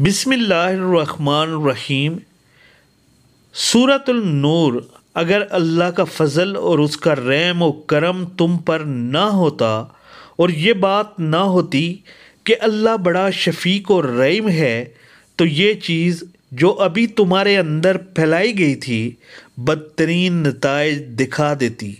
बिसमीम सूरतुलनूर अगर अल्लाह का फ़ल और उसका रैम व करम तुम पर ना होता और ये बात ना होती कि अल्लाह बड़ा शफीक और रैम है तो ये चीज़ जो अभी तुम्हारे अंदर फैलाई गई थी बदतरीन नतज दिखा देती